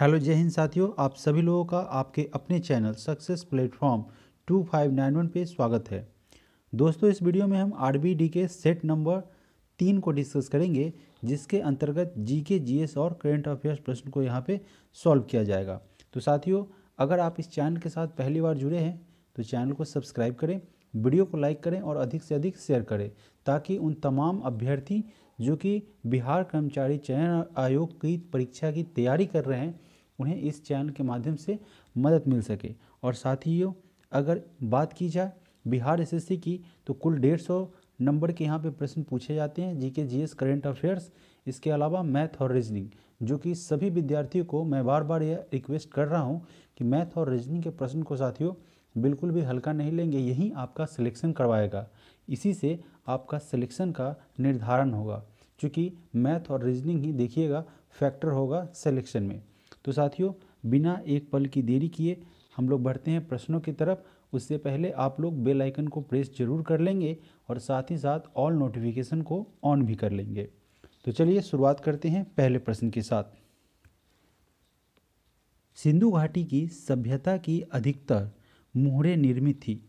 hello जय हिंद साथियों आप सभी लोगों का आपके अपने चैनल सक्सेस प्लेटफॉर्म 2591 पे स्वागत है दोस्तों इस वीडियो में हम आर के सेट नंबर तीन को डिस्कस करेंगे जिसके अंतर्गत जी के जी एस और करेंट अफेयर्स प्रश्न को यहाँ पे सॉल्व किया जाएगा तो साथियों अगर आप इस चैनल के साथ पहली बार जुड़े हैं तो चैनल को सब्सक्राइब करें वीडियो को लाइक करें और अधिक से अधिक शेयर करें ताकि उन तमाम अभ्यर्थी जो कि बिहार कर्मचारी चयन आयोग की परीक्षा की तैयारी कर रहे हैं उन्हें इस चैनल के माध्यम से मदद मिल सके और साथियों अगर बात की जाए बिहार एस की तो कुल डेढ़ सौ नंबर के यहाँ पे प्रश्न पूछे जाते हैं जीके जीएस करेंट अफेयर्स इसके अलावा मैथ और रीजनिंग जो कि सभी विद्यार्थियों को मैं बार बार यह रिक्वेस्ट कर रहा हूँ कि मैथ और रीजनिंग के प्रश्न को साथियों बिल्कुल भी हल्का नहीं लेंगे यही आपका सिलेक्शन करवाएगा इसी से आपका सिलेक्शन का निर्धारण होगा क्योंकि मैथ और रीजनिंग ही देखिएगा फैक्टर होगा सिलेक्शन में तो साथियों बिना एक पल की देरी किए हम लोग बढ़ते हैं प्रश्नों की तरफ उससे पहले आप लोग बेल आइकन को प्रेस जरूर कर लेंगे और साथ ही साथ ऑल नोटिफिकेशन को ऑन भी कर लेंगे तो चलिए शुरुआत करते हैं पहले प्रश्न के साथ सिंधु घाटी की सभ्यता की अधिकतर मुहरे निर्मित थी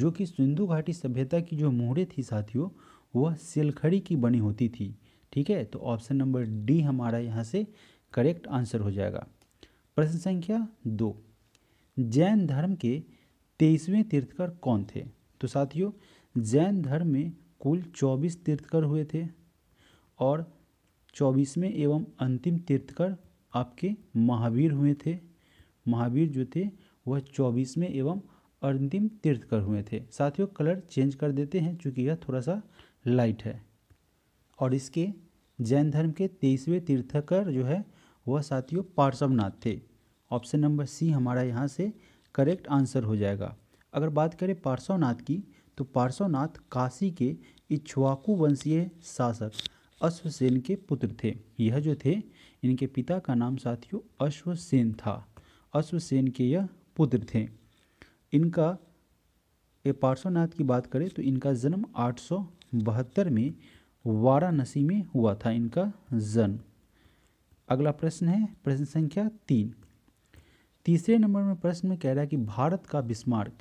जो कि सिंधु घाटी सभ्यता की जो मुहरे थी साथियों वह सिलखड़ी की बनी होती थी ठीक है तो ऑप्शन नंबर डी हमारा यहाँ से करेक्ट आंसर हो जाएगा प्रश्न संख्या दो जैन धर्म के तेईसवें तीर्थकर कौन थे तो साथियों जैन धर्म में कुल चौबीस तीर्थकर हुए थे और चौबीसवें एवं अंतिम तीर्थकर आपके महावीर हुए थे महावीर जो थे वह चौबीसवें एवं अंतिम तीर्थकर हुए थे साथियों कलर चेंज कर देते हैं चूँकि यह थोड़ा सा लाइट है और इसके जैन धर्म के तेईसवें तीर्थकर जो है वह साथियों पार्श्वनाथ थे ऑप्शन नंबर सी हमारा यहाँ से करेक्ट आंसर हो जाएगा अगर बात करें पार्श्वनाथ की तो पार्श्वनाथ काशी के इच्छुआकू वंशीय शासक अश्वसेन के पुत्र थे यह जो थे इनके पिता का नाम साथियों अश्वसेन था अश्वसेन के यह पुत्र थे इनका ये पार्श्वनाथ की बात करें तो इनका जन्म आठ में वाराणसी में हुआ था इनका जन्म अगला प्रश्न है प्रश्न संख्या तीन तीसरे नंबर में प्रश्न में कह रहा है कि भारत का बिस्मार्क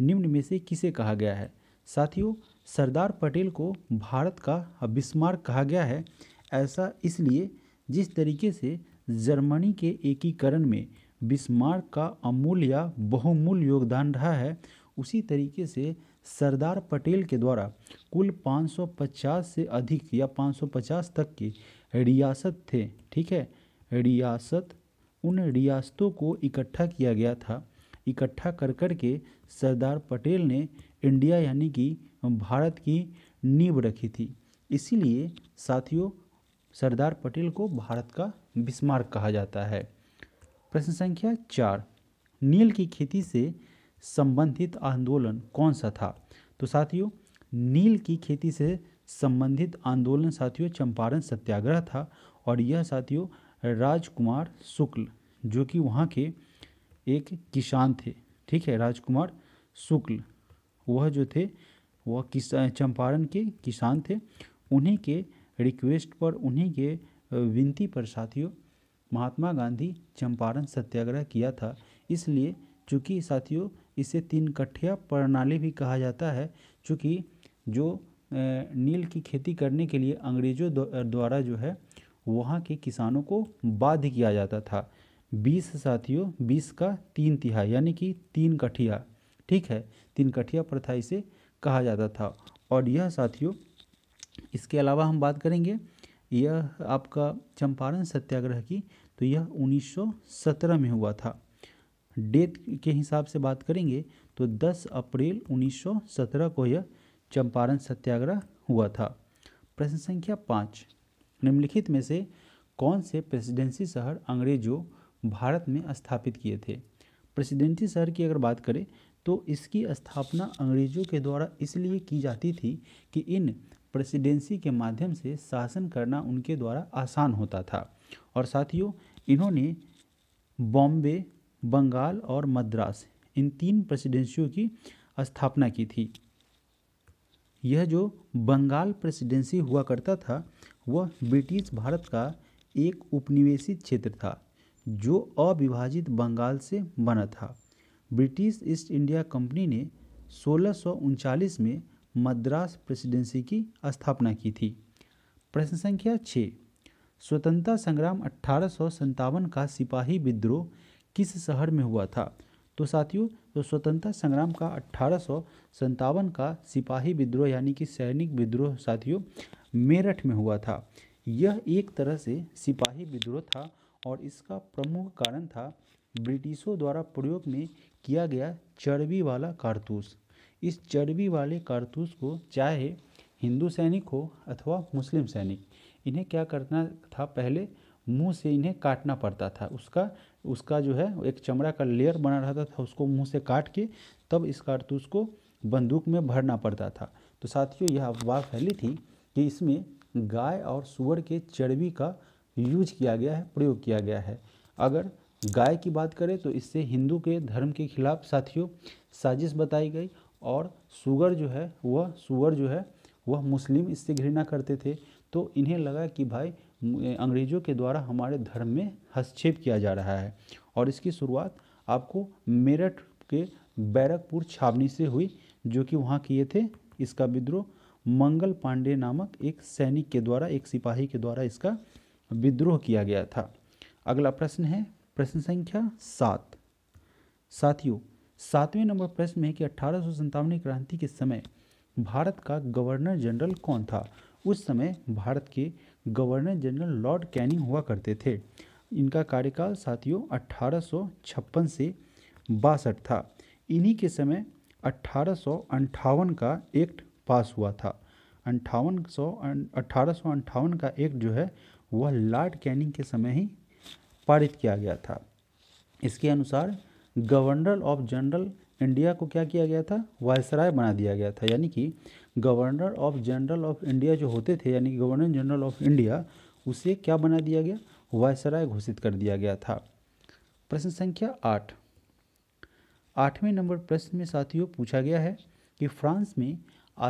निम्न में से किसे कहा गया है साथियों सरदार पटेल को भारत का बिस्मार्क कहा गया है ऐसा इसलिए जिस तरीके से जर्मनी के एकीकरण में बिस्मार्क का अमूल्य या बहुमूल्य योगदान रहा है उसी तरीके से सरदार पटेल के द्वारा कुल 550 से अधिक या 550 तक के रियासत थे ठीक है रियासत उन रियासतों को इकट्ठा किया गया था इकट्ठा कर कर के सरदार पटेल ने इंडिया यानी कि भारत की नींव रखी थी इसीलिए साथियों सरदार पटेल को भारत का बिस्मार्क कहा जाता है प्रश्न संख्या चार नील की खेती से संबंधित आंदोलन कौन सा था तो साथियों नील की खेती से संबंधित आंदोलन साथियों चंपारण सत्याग्रह था और यह साथियों राजकुमार शुक्ल जो कि वहाँ के एक किसान थे ठीक है राजकुमार शुक्ल वह जो थे वह किसान चंपारण के किसान थे उन्हीं के रिक्वेस्ट पर उन्हीं के विनती पर साथियों महात्मा गांधी चंपारण सत्याग्रह किया था इसलिए चूँकि साथियों इसे तीन कठिया प्रणाली भी कहा जाता है चूँकि जो नील की खेती करने के लिए अंग्रेज़ों द्वारा जो है वहाँ के किसानों को बाध्य किया जाता था बीस साथियों बीस का तीन तिहाई यानी कि तीन कठिया ठीक है तीन कठिया प्रथा इसे कहा जाता था और यह साथियों इसके अलावा हम बात करेंगे यह आपका चंपारण सत्याग्रह की तो यह 1917 में हुआ था डेट के हिसाब से बात करेंगे तो 10 अप्रैल 1917 को यह चंपारण सत्याग्रह हुआ था प्रश्न संख्या पाँच निम्नलिखित में से कौन से प्रेसिडेंसी शहर अंग्रेजों भारत में स्थापित किए थे प्रेसिडेंसी शहर की अगर बात करें तो इसकी स्थापना अंग्रेजों के द्वारा इसलिए की जाती थी कि इन प्रेसिडेंसी के माध्यम से शासन करना उनके द्वारा आसान होता था और साथियों इन्होंने बॉम्बे बंगाल और मद्रास इन तीन प्रेसिडेंसियों की स्थापना की थी यह जो बंगाल प्रेसिडेंसी हुआ करता था वह ब्रिटिश भारत का एक उपनिवेशित क्षेत्र था जो अविभाजित बंगाल से बना था ब्रिटिश ईस्ट इंडिया कंपनी ने सोलह में मद्रास प्रेसिडेंसी की स्थापना की थी प्रश्न संख्या छः स्वतंत्रता संग्राम अठारह का सिपाही विद्रोह किस शहर में हुआ था तो साथियों तो स्वतंत्रता संग्राम का अट्ठारह का सिपाही विद्रोह यानी कि सैनिक विद्रोह साथियों मेरठ में हुआ था यह एक तरह से सिपाही विद्रोह था और इसका प्रमुख कारण था ब्रिटिशों द्वारा प्रयोग में किया गया चर्बी वाला कारतूस इस चर्बी वाले कारतूस को चाहे हिंदू सैनिक हो अथवा मुस्लिम सैनिक इन्हें क्या करना था पहले मुंह से इन्हें काटना पड़ता था उसका उसका जो है एक चमड़ा का लेयर बना रहता था उसको मुंह से काट के तब इस कारतूस को बंदूक में भरना पड़ता था तो साथियों यह अफवाह फैली थी कि इसमें गाय और सुअर के चर्बी का यूज किया गया है प्रयोग किया गया है अगर गाय की बात करें तो इससे हिंदू के धर्म के खिलाफ साथियों साजिश बताई गई और सुगर जो है वह सुअर जो है वह मुस्लिम इससे घृणा करते थे तो इन्हें लगा कि भाई अंग्रेज़ों के द्वारा हमारे धर्म में हस्तक्षेप किया जा रहा है और इसकी शुरुआत आपको मेरठ के बैरकपुर छावनी से हुई जो कि वहाँ किए थे इसका विद्रोह मंगल पांडे नामक एक सैनिक के द्वारा एक सिपाही के द्वारा इसका विद्रोह किया गया था अगला प्रश्न है प्रश्न संख्या सात साथियों सातवें नंबर प्रश्न है कि अठारह क्रांति के समय भारत का गवर्नर जनरल कौन था उस समय भारत के गवर्नर जनरल लॉर्ड कैनिंग हुआ करते थे इनका कार्यकाल साथियों अट्ठारह से बासठ था इन्हीं के समय अट्ठारह का एक्ट पास हुआ था अंठावन सौ अट्ठारह अं-, अंठावन का एक्ट जो है वह लॉर्ड कैनिंग के समय ही पारित किया गया था इसके अनुसार गवर्नर ऑफ जनरल इंडिया को क्या किया गया था वायसराय बना दिया गया था यानी कि governor of general of India जो होते थे यानी गवर्नर जनरल ऑफ इंडिया उसे क्या बना दिया गया वायसराय घोषित कर दिया गया था प्रश्न संख्या आठ आठवें नंबर प्रश्न में साथियों पूछा गया है कि फ्रांस में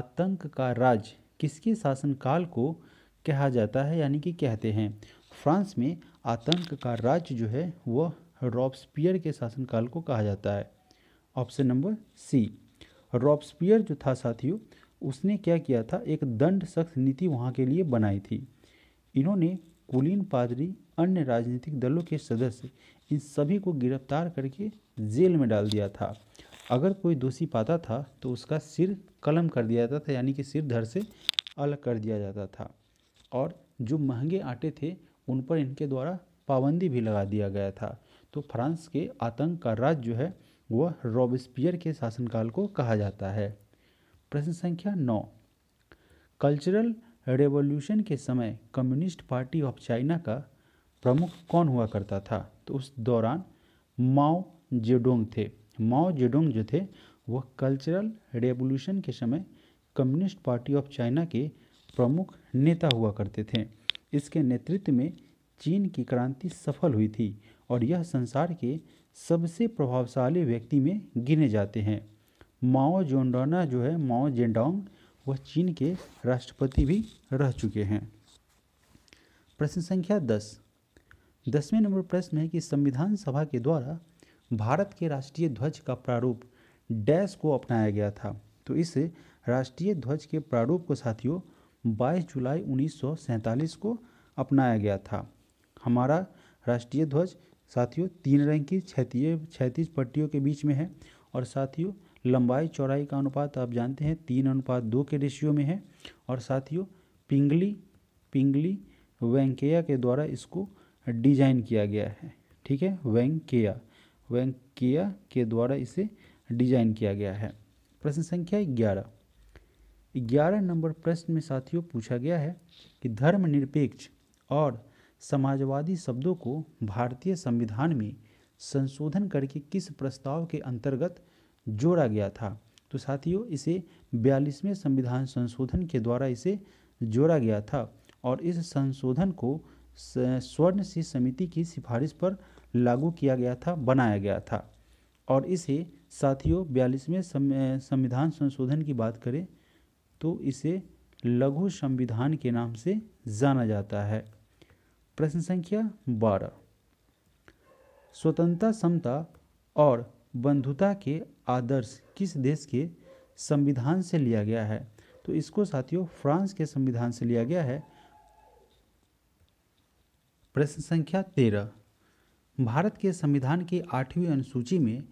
आतंक का राज किसके शासनकाल को कहा जाता है यानी कि कहते हैं फ्रांस में आतंक का राज जो है वह रॉब्सपियर के शासनकाल को कहा जाता है ऑप्शन नंबर सी रॉब्सपियर जो था साथियों उसने क्या किया था एक दंड सख्त नीति वहाँ के लिए बनाई थी इन्होंने कुलीन पादरी अन्य राजनीतिक दलों के सदस्य इन सभी को गिरफ्तार करके जेल में डाल दिया था अगर कोई दोषी पाता था तो उसका सिर कलम कर दिया जाता था यानी कि सिर धर से अलग कर दिया जाता था और जो महंगे आटे थे उन पर इनके द्वारा पाबंदी भी लगा दिया गया था तो फ्रांस के आतंक का राज जो है वह रॉबिस्पियर के शासनकाल को कहा जाता है प्रश्न संख्या नौ कल्चरल रेवोल्यूशन के समय कम्युनिस्ट पार्टी ऑफ चाइना का प्रमुख कौन हुआ करता था तो उस दौरान माओ जेडोंग थे माओ जेडोंग जो थे वह कल्चरल रेवोल्यूशन के समय कम्युनिस्ट पार्टी ऑफ चाइना के प्रमुख नेता हुआ करते थे इसके नेतृत्व में चीन की क्रांति सफल हुई थी और यह संसार के सबसे प्रभावशाली व्यक्ति में गिने जाते हैं माओ जोंडोना जो है माओ जेंडोंग वह चीन के राष्ट्रपति भी रह चुके हैं प्रश्न संख्या दस दसवें नंबर प्रश्न है कि संविधान सभा के द्वारा भारत के राष्ट्रीय ध्वज का प्रारूप डैश को अपनाया गया था तो इस राष्ट्रीय ध्वज के प्रारूप को साथियों 22 जुलाई उन्नीस को अपनाया गया था हमारा राष्ट्रीय ध्वज साथियों तीन रंग की क्षैतीय क्षैतीज पट्टियों के बीच में है और साथियों लंबाई चौड़ाई का अनुपात आप जानते हैं तीन अनुपात दो के रेशियो में है और साथियों पिंगली पिंगली वैंकेया के द्वारा इसको डिजाइन किया गया है ठीक है वैंकेया वैंकेया के द्वारा इसे डिजाइन किया गया है प्रश्न संख्या ग्यारह ग्यारह नंबर प्रश्न में साथियों पूछा गया है कि धर्मनिरपेक्ष और समाजवादी शब्दों को भारतीय संविधान में संशोधन करके किस प्रस्ताव के अंतर्गत जोड़ा गया था तो साथियों इसे बयालीसवें संविधान संशोधन के द्वारा इसे जोड़ा गया था और इस संशोधन को स्वर्ण सी समिति की सिफारिश पर लागू किया गया था बनाया गया था और इसे साथियों बयालीसवें संविधान संशोधन की बात करें तो इसे लघु संविधान के नाम से जाना जाता है प्रश्न संख्या बारह स्वतंत्रता समता और बंधुता के आदर्श किस देश के संविधान से लिया गया है तो इसको साथियों फ्रांस के संविधान से लिया गया है प्रश्न संख्या तेरह भारत के संविधान की आठवीं अनुसूची में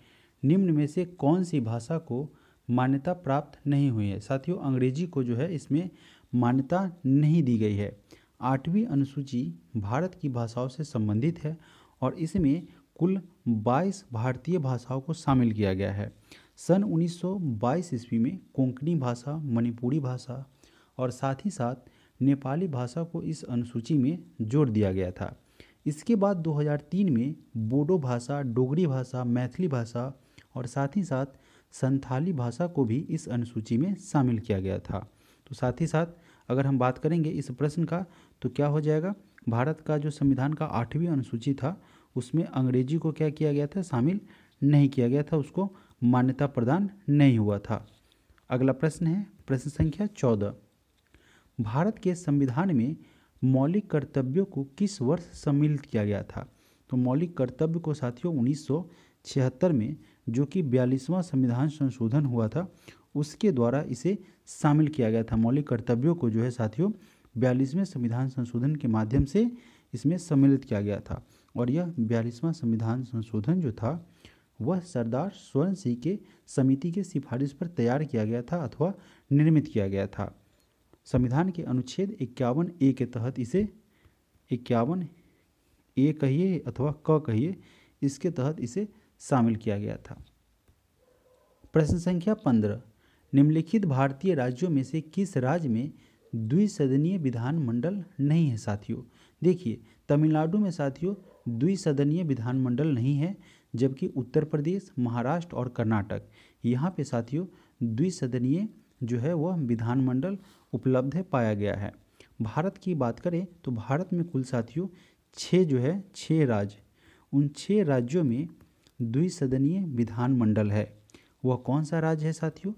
निम्न में से कौन सी भाषा को मान्यता प्राप्त नहीं हुई है साथियों अंग्रेजी को जो है इसमें मान्यता नहीं दी गई है आठवीं अनुसूची भारत की भाषाओं से संबंधित है और इसमें कुल 22 भारतीय भाषाओं को शामिल किया गया है सन 1922 ईस्वी में कोंकणी भाषा मणिपुरी भाषा और साथ ही साथ नेपाली भाषा को इस अनुसूची में जोड़ दिया गया था इसके बाद 2003 में बोडो भाषा डोगरी भाषा मैथिली भाषा और साथ ही साथ संथाली भाषा को भी इस अनुसूची में शामिल किया गया था तो साथ ही साथ अगर हम बात करेंगे इस प्रश्न का तो क्या हो जाएगा भारत का जो संविधान का आठवीं अनुसूची था उसमें अंग्रेजी को क्या किया गया था शामिल नहीं किया गया था उसको मान्यता प्रदान नहीं हुआ था अगला प्रश्न है प्रश्न संख्या चौदह भारत के संविधान में मौलिक कर्तव्यों को किस वर्ष सम्मिलित किया गया था तो मौलिक कर्तव्य को साथियों उन्नीस में जो कि बयालीसवां संविधान संशोधन हुआ था उसके द्वारा इसे शामिल किया गया था मौलिक कर्तव्यों को जो है साथियों बयालीसवें संविधान संशोधन के माध्यम से इसमें सम्मिलित किया गया था और यह बयालीसवां संविधान संशोधन जो था वह सरदार स्वर्ण सिंह के समिति के सिफारिश पर तैयार किया गया था अथवा निर्मित किया गया था संविधान के अनुच्छेद इक्यावन ए के तहत इसे इक्यावन ए कहिए अथवा क कहिए इसके तहत इसे शामिल किया गया था प्रश्न संख्या पंद्रह निम्नलिखित भारतीय राज्यों में से किस राज्य में द्विसदनीय विधानमंडल नहीं है साथियों देखिए तमिलनाडु में साथियों द्विसदनीय विधानमंडल नहीं है जबकि उत्तर प्रदेश महाराष्ट्र और कर्नाटक यहाँ पे साथियों द्विसदनीय जो है वह विधानमंडल उपलब्ध है पाया गया है भारत की बात करें तो भारत में कुल साथियों छः जो है छः राज्य उन छः राज्यों में द्विसदनीय विधानमंडल है वह कौन सा राज्य है साथियों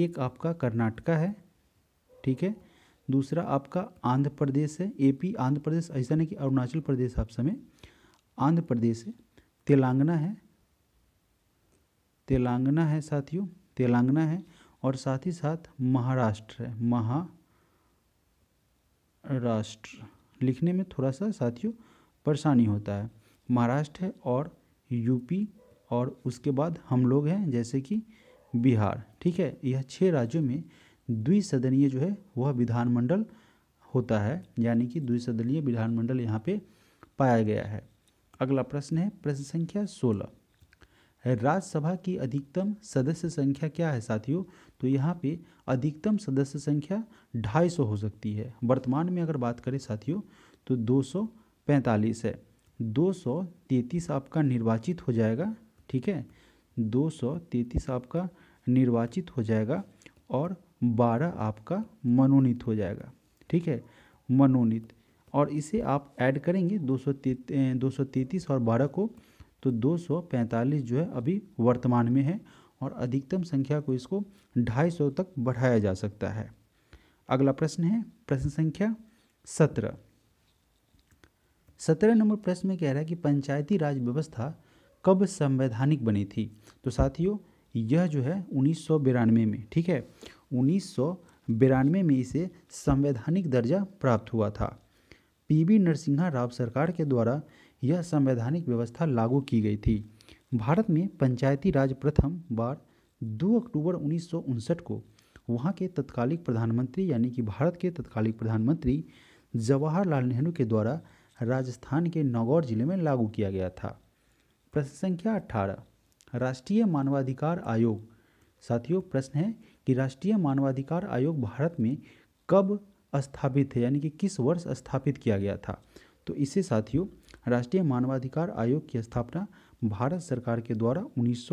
एक आपका कर्नाटका है ठीक है दूसरा आपका आंध्र प्रदेश है एपी आंध्र प्रदेश ऐसा नहीं कि अरुणाचल प्रदेश आप समय आंध्र प्रदेश है तेलंगाना है तेलंगाना है साथियों तेलंगाना है और साथ ही साथ महाराष्ट्र है महाराष्ट्र लिखने में थोड़ा सा साथियों परेशानी होता है महाराष्ट्र है और यूपी और उसके बाद हम लोग हैं जैसे कि बिहार ठीक है यह छः राज्यों में द्विसदनीय जो है वह विधानमंडल होता है यानी कि द्विसदनीय विधानमंडल यहाँ पे पाया गया है अगला प्रश्न है प्रश्न संख्या सोलह राज्यसभा की अधिकतम सदस्य संख्या क्या है साथियों तो यहाँ पे अधिकतम सदस्य संख्या ढाई सौ हो सकती है वर्तमान में अगर बात करें साथियों तो दो सौ पैंतालीस है दो सौ तैंतीस आपका निर्वाचित हो जाएगा ठीक है दो सौ तैंतीस आपका निर्वाचित हो जाएगा और बारह आपका मनोनीत हो जाएगा ठीक है मनोनीत और इसे आप ऐड करेंगे दो सौ तैंतीस और बारह को तो 245 जो है अभी वर्तमान में है और अधिकतम संख्या को इसको 250 तक बढ़ाया जा सकता है अगला प्रश्न है प्रश्न संख्या सत्रह सत्रह नंबर प्रश्न में कह रहा है कि पंचायती राज व्यवस्था कब संवैधानिक बनी थी तो साथियों यह जो है उन्नीस में ठीक है उन्नीस में इसे संवैधानिक दर्जा प्राप्त हुआ था पीवी नरसिंहा राव सरकार के द्वारा यह संवैधानिक व्यवस्था लागू की गई थी भारत में पंचायती राज प्रथम बार 2 अक्टूबर उन्नीस को वहाँ के तत्कालिक प्रधानमंत्री यानी कि भारत के तत्कालिक प्रधानमंत्री जवाहरलाल नेहरू के द्वारा राजस्थान के नागौर जिले में लागू किया गया था प्रश्न संख्या अठारह राष्ट्रीय मानवाधिकार आयोग साथियों प्रश्न है कि राष्ट्रीय मानवाधिकार आयोग भारत में कब स्थापित है यानी कि किस वर्ष स्थापित किया गया था तो इसे साथियों राष्ट्रीय मानवाधिकार आयोग की स्थापना भारत सरकार के द्वारा उन्नीस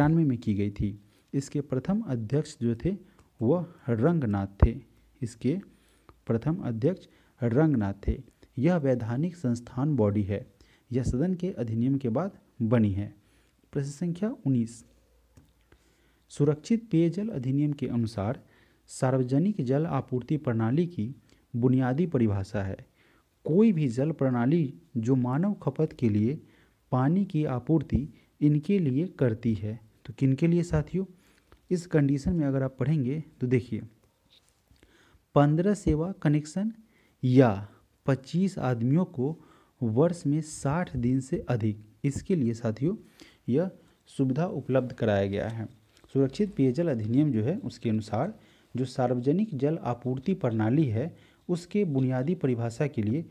में की गई थी इसके प्रथम अध्यक्ष जो थे वह रंगनाथ थे इसके प्रथम अध्यक्ष रंगनाथ थे यह वैधानिक संस्थान बॉडी है यह सदन के अधिनियम के बाद बनी है प्रश्न संख्या 19 सुरक्षित पेयजल अधिनियम के अनुसार सार्वजनिक जल आपूर्ति प्रणाली की बुनियादी परिभाषा है कोई भी जल प्रणाली जो मानव खपत के लिए पानी की आपूर्ति इनके लिए करती है तो किन के लिए साथियों इस कंडीशन में अगर आप पढ़ेंगे तो देखिए पंद्रह सेवा कनेक्शन या पच्चीस आदमियों को वर्ष में साठ दिन से अधिक इसके लिए साथियों यह सुविधा उपलब्ध कराया गया है सुरक्षित पेयजल अधिनियम जो है उसके अनुसार जो सार्वजनिक जल आपूर्ति प्रणाली है उसके बुनियादी परिभाषा के लिए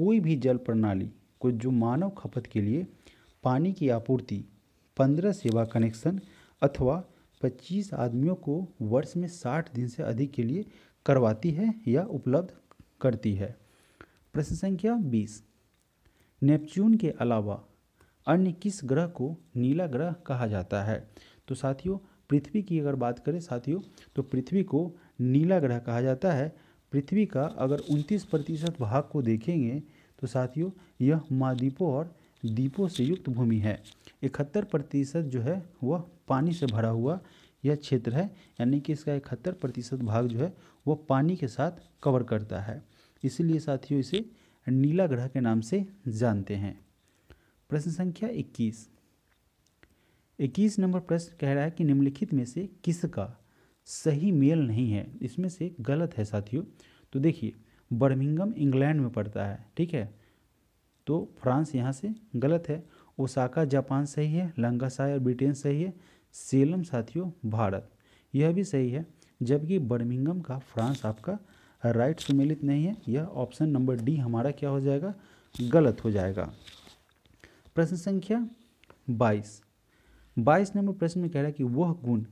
कोई भी जल प्रणाली को जो मानव खपत के लिए पानी की आपूर्ति पंद्रह सेवा कनेक्शन अथवा पच्चीस आदमियों को वर्ष में साठ दिन से अधिक के लिए करवाती है या उपलब्ध करती है प्रश्न संख्या बीस नेपच्यून के अलावा अन्य किस ग्रह को नीला ग्रह कहा जाता है तो साथियों पृथ्वी की अगर बात करें साथियों तो पृथ्वी को नीला ग्रह कहा जाता है पृथ्वी का अगर 29 प्रतिशत भाग को देखेंगे तो साथियों यह महाद्वीपों और द्वीपों से युक्त भूमि है इकहत्तर प्रतिशत जो है वह पानी से भरा हुआ यह क्षेत्र है यानी कि इसका इकहत्तर प्रतिशत भाग जो है वह पानी के साथ कवर करता है इसीलिए साथियों इसे नीला ग्रह के नाम से जानते हैं प्रश्न संख्या इक्कीस इक्कीस नंबर प्रश्न कह रहा है कि निम्नलिखित में से किसका सही मेल नहीं है इसमें से गलत है साथियों तो देखिए बर्मिंगम इंग्लैंड में पड़ता है ठीक है तो फ्रांस यहाँ से गलत है ओसाका जापान सही है लंकाशायर ब्रिटेन सही है सेलम साथियों भारत यह भी सही है जबकि बर्मिंगम का फ्रांस आपका राइट सुमेलित नहीं है यह ऑप्शन नंबर डी हमारा क्या हो जाएगा गलत हो जाएगा प्रश्न संख्या बाईस बाईस नंबर प्रश्न में कह रहा है कि वह गुण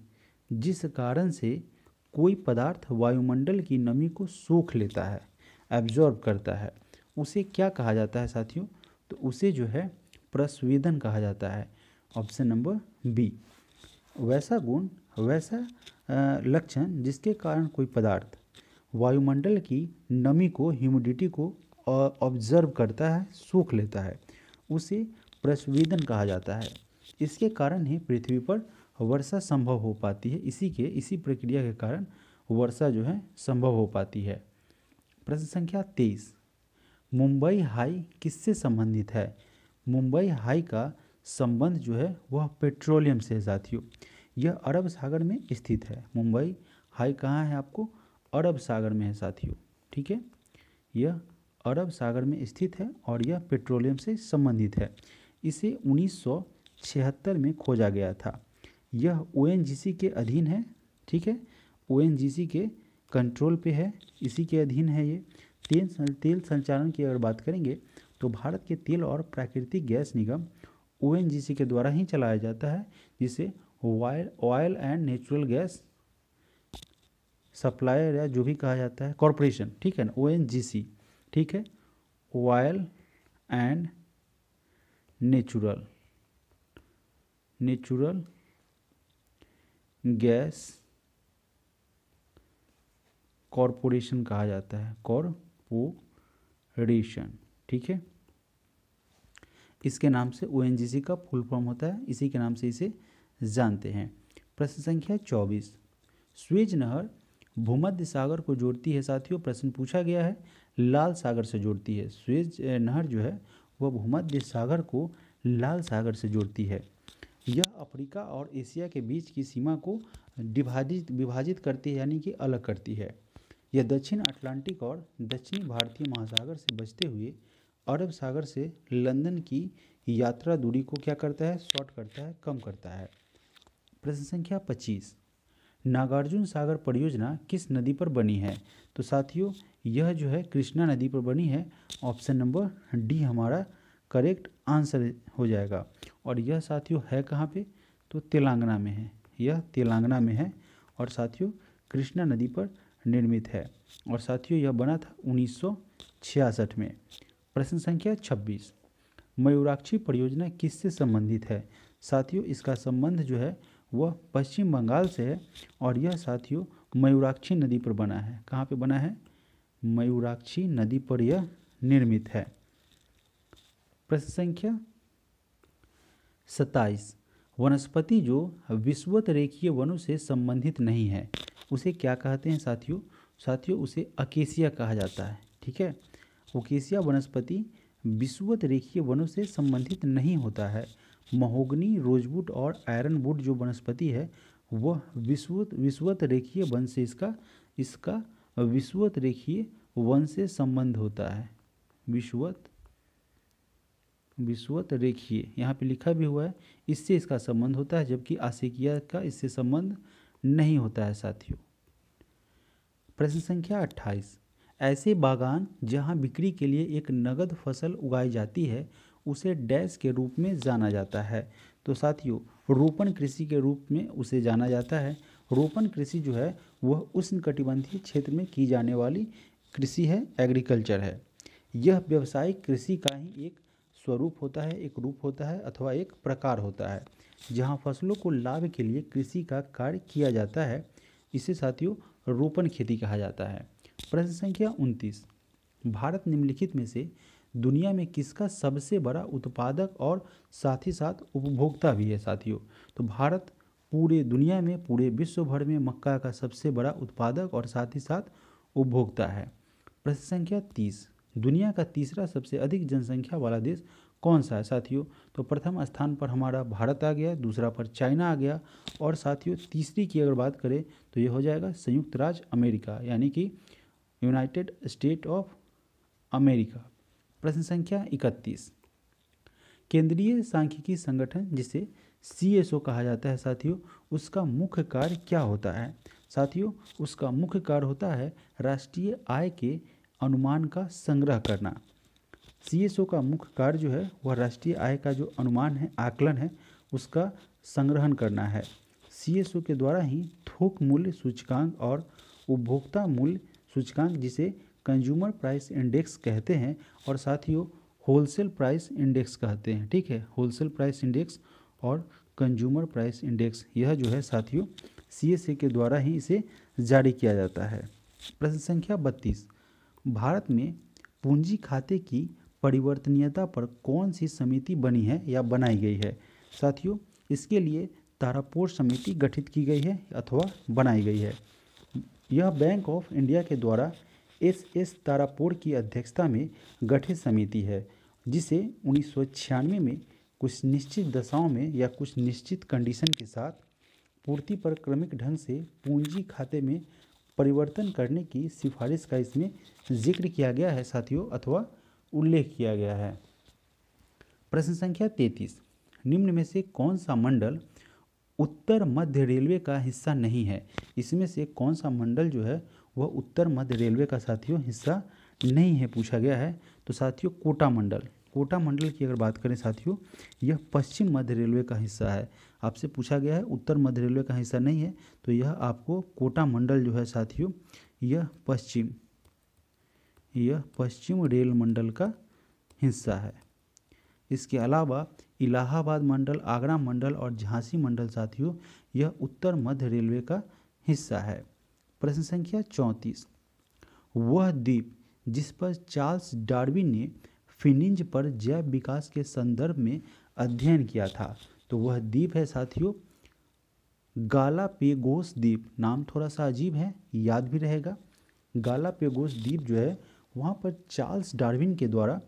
जिस कारण से कोई पदार्थ वायुमंडल की नमी को सोख लेता है एब्जॉर्ब करता है उसे क्या कहा जाता है साथियों तो उसे जो है प्रस्वेदन कहा जाता है ऑप्शन नंबर बी वैसा गुण वैसा लक्षण जिसके कारण कोई पदार्थ वायुमंडल की नमी को ह्यूमिडिटी को ऑब्जर्व करता है सूख लेता है उसे प्रस्वेदन कहा जाता है इसके कारण ही पृथ्वी पर वर्षा संभव हो पाती है इसी के इसी प्रक्रिया के कारण वर्षा जो है संभव हो पाती है प्रश्न संख्या तेईस मुंबई हाई किससे संबंधित है मुंबई हाई का संबंध जो है वह पेट्रोलियम से साथियों यह अरब सागर में स्थित है मुंबई हाई कहाँ है आपको अरब सागर में है साथियों ठीक है यह अरब सागर में स्थित है और यह पेट्रोलियम से संबंधित है इसे उन्नीस छिहत्तर में खोजा गया था यह ओ के अधीन है ठीक है ओ के कंट्रोल पे है इसी के अधीन है ये तेल तेल संचालन की अगर बात करेंगे तो भारत के तेल और प्राकृतिक गैस निगम ओ के द्वारा ही चलाया जाता है जिसे वायल oil and natural gas supplier या जो भी कहा जाता है कॉरपोरेशन ठीक है ना ओ ठीक है oil and natural natural gas corporation कहा जाता है कॉरपोरेशन ठीक है इसके नाम से ओ का फुल फॉर्म होता है इसी के नाम से इसे जानते हैं प्रश्न संख्या चौबीस स्वेज नहर भूमध्य सागर को जोड़ती है साथियों प्रश्न पूछा गया है लाल सागर से जोड़ती है स्वेज नहर जो है वह भूमध्य सागर को लाल सागर से जोड़ती है यह अफ्रीका और एशिया के बीच की सीमा को विभाजित विभाजित करती है यानी कि अलग करती है यह दक्षिण अटलांटिक और दक्षिणी भारतीय महासागर से बचते हुए अरब सागर से लंदन की यात्रा दूरी को क्या करता है शॉर्ट करता है कम करता है प्रश्न संख्या पच्चीस नागार्जुन सागर परियोजना किस नदी पर बनी है तो साथियों यह जो है कृष्णा नदी पर बनी है ऑप्शन नंबर डी हमारा करेक्ट आंसर हो जाएगा और यह साथियों है कहाँ पे तो तेलंगाना में है यह तेलंगाना में है और साथियों कृष्णा नदी पर निर्मित है और साथियों यह बना था उन्नीस में प्रश्न संख्या 26 मयूराक्षी परियोजना किससे संबंधित है साथियों इसका संबंध जो है वह पश्चिम बंगाल से है और यह साथियों मयूराक्षी नदी पर बना है कहाँ पे बना है मयूराक्षी नदी पर यह निर्मित है प्रश्न संख्या सत्ताईस वनस्पति जो विश्वत रेखीय वनों से संबंधित नहीं है उसे क्या कहते हैं साथियों साथियों उसे अकेसिया कहा जाता है ठीक है ओकेसिया वनस्पति विश्वत रेखीय वनों से संबंधित नहीं होता है महोगनी रोजवुड और आयरन वुड जो वनस्पति है वह विश्वत विश्वत रेखीय वन से इसका इसका विश्वत रेखीय वन से संबंध होता है विश्वत विश्वत रेखिए यहाँ पे लिखा भी हुआ है इससे इसका संबंध होता है जबकि आशिकिया का इससे संबंध नहीं होता है साथियों प्रश्न संख्या 28 ऐसे बागान जहाँ बिक्री के लिए एक नगद फसल उगाई जाती है उसे डैश के रूप में जाना जाता है तो साथियों रोपण कृषि के रूप में उसे जाना जाता है रोपण कृषि जो है वह उष्ण कटिबंधीय क्षेत्र में की जाने वाली कृषि है एग्रीकल्चर है यह व्यवसायिक कृषि का ही एक स्वरूप होता है एक रूप होता है अथवा एक प्रकार होता है जहाँ फसलों को लाभ के लिए कृषि का कार्य किया जाता है इसे साथियों रोपण खेती कहा जाता है प्रश्न संख्या उनतीस भारत निम्नलिखित में से दुनिया में किसका सबसे बड़ा उत्पादक और साथ ही साथ उपभोक्ता भी है साथियों तो भारत पूरे दुनिया में पूरे विश्व भर में मक्का का सबसे बड़ा उत्पादक और साथ ही साथ उपभोक्ता है प्रश्न संख्या तीस दुनिया का तीसरा सबसे अधिक जनसंख्या वाला देश कौन सा है साथियों तो प्रथम स्थान पर हमारा भारत आ गया दूसरा पर चाइना आ गया और साथियों तीसरी की अगर बात करें तो ये हो जाएगा संयुक्त राज्य अमेरिका यानी कि यूनाइटेड स्टेट ऑफ अमेरिका प्रश्न संख्या इकतीस केंद्रीय सांख्यिकी संगठन जिसे सी कहा जाता है साथियों उसका मुख्य कार्य क्या होता है साथियों उसका मुख्य कार्य होता है राष्ट्रीय आय के अनुमान का संग्रह करना सीएसओ का मुख्य कार्य जो है वह राष्ट्रीय आय का जो अनुमान है आकलन है उसका संग्रहण करना है सीएसओ के द्वारा ही थोक मूल्य सूचकांक और उपभोक्ता मूल्य सूचकांक जिसे कंज्यूमर प्राइस इंडेक्स कहते हैं और साथ ही वो होलसेल प्राइस इंडेक्स कहते हैं ठीक है होलसेल प्राइस इंडेक्स और कंज्यूमर प्राइस इंडेक्स यह जो है साथियों सी के द्वारा ही इसे जारी किया जाता है प्रश्न संख्या बत्तीस भारत में पूंजी खाते की परिवर्तनीयता पर कौन सी समिति बनी है या बनाई गई है साथियों इसके लिए तारापोर समिति गठित की गई है अथवा बनाई गई है यह बैंक ऑफ इंडिया के द्वारा एस एस तारापोर की अध्यक्षता में गठित समिति है जिसे उन्नीस में कुछ निश्चित दशाओं में या कुछ निश्चित कंडीशन के साथ पूर्ति पर क्रमिक ढंग से पूंजी खाते में परिवर्तन करने की सिफारिश का इसमें जिक्र किया गया है साथियों अथवा उल्लेख किया गया है प्रश्न संख्या तैतीस निम्न में से कौन सा मंडल उत्तर मध्य रेलवे का हिस्सा नहीं है इसमें से कौन सा मंडल जो है वह उत्तर मध्य रेलवे का साथियों हिस्सा नहीं है पूछा गया है तो साथियों कोटा मंडल कोटा मंडल की अगर बात करें साथियों यह पश्चिम मध्य रेलवे का हिस्सा है आपसे पूछा गया है उत्तर मध्य रेलवे का हिस्सा नहीं है तो यह आपको कोटा मंडल जो है साथियों यह पश्चिम यह पश्चिम रेल मंडल का हिस्सा है इसके अलावा इलाहाबाद मंडल आगरा मंडल और झांसी मंडल साथियों यह उत्तर मध्य रेलवे का हिस्सा है प्रश्न संख्या चौंतीस वह द्वीप जिस पर चार्ल्स डार्विन ने फिनिंज पर जैव विकास के संदर्भ में अध्ययन किया था तो वह द्वीप है साथियों गालापेगोस द्वीप नाम थोड़ा सा अजीब है याद भी रहेगा गाला पेगोस द्वीप जो है वहाँ पर चार्ल्स डार्विन के द्वारा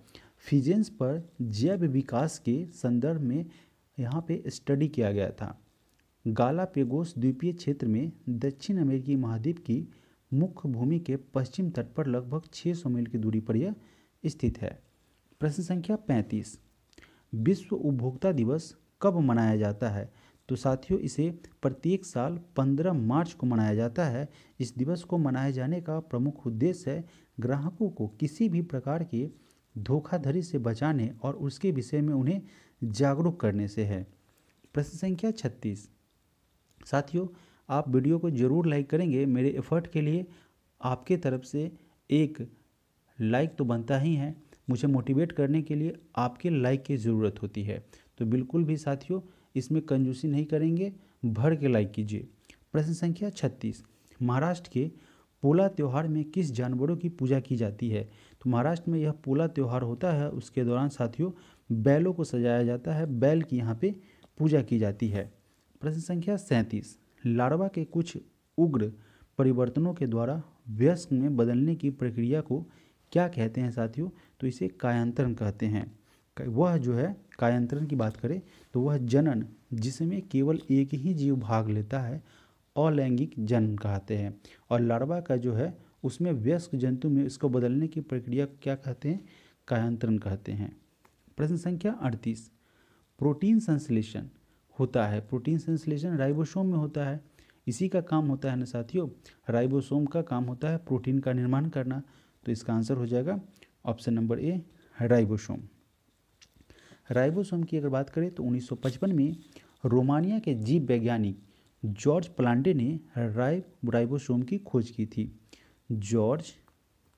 फिजेंस पर जैव विकास के संदर्भ में यहाँ पे स्टडी किया गया था गाला पेगोस द्वीपीय क्षेत्र में दक्षिण अमेरिकी महाद्वीप की मुख्य भूमि के पश्चिम तट पर लगभग 600 मील की दूरी पर यह स्थित है प्रश्न संख्या पैंतीस विश्व उपभोक्ता दिवस कब मनाया जाता है तो साथियों इसे प्रत्येक साल 15 मार्च को मनाया जाता है इस दिवस को मनाए जाने का प्रमुख उद्देश्य है ग्राहकों को किसी भी प्रकार के धोखाधड़ी से बचाने और उसके विषय में उन्हें जागरूक करने से है प्रश्न संख्या छत्तीस साथियों आप वीडियो को ज़रूर लाइक करेंगे मेरे एफर्ट के लिए आपके तरफ से एक लाइक तो बनता ही है मुझे मोटिवेट करने के लिए आपके लाइक की ज़रूरत होती है तो बिल्कुल भी साथियों इसमें कंजूसी नहीं करेंगे भर के लाइक कीजिए प्रश्न संख्या छत्तीस महाराष्ट्र के पोला त्यौहार में किस जानवरों की पूजा की जाती है तो महाराष्ट्र में यह पोला त्यौहार होता है उसके दौरान साथियों बैलों को सजाया जाता है बैल की यहाँ पे पूजा की जाती है प्रश्न संख्या सैंतीस लार्वा के कुछ उग्र परिवर्तनों के द्वारा व्यस्क में बदलने की प्रक्रिया को क्या कहते हैं साथियों तो इसे कायांतरण कहते हैं वह जो है कायांतरण की बात करें तो वह जनन जिसमें केवल एक ही जीव भाग लेता है अलैंगिक जन्म कहते हैं और लार्वा का जो है उसमें व्यस्क जंतु में इसको बदलने की प्रक्रिया क्या कहते हैं कायांतरण कहते हैं प्रश्न संख्या अड़तीस प्रोटीन संश्लेषण होता है प्रोटीन संश्लेषण राइबोसोम में होता है इसी का काम होता है ना साथियों राइबोसोम का काम होता है प्रोटीन का निर्माण करना तो इसका आंसर हो जाएगा option number A ribosome ribosome की अगर बात करें तो 1955 में रोमानिया के जीव वैज्ञानिक जॉर्ज प्लांडे ने राइ राइबोसोम की खोज की थी जॉर्ज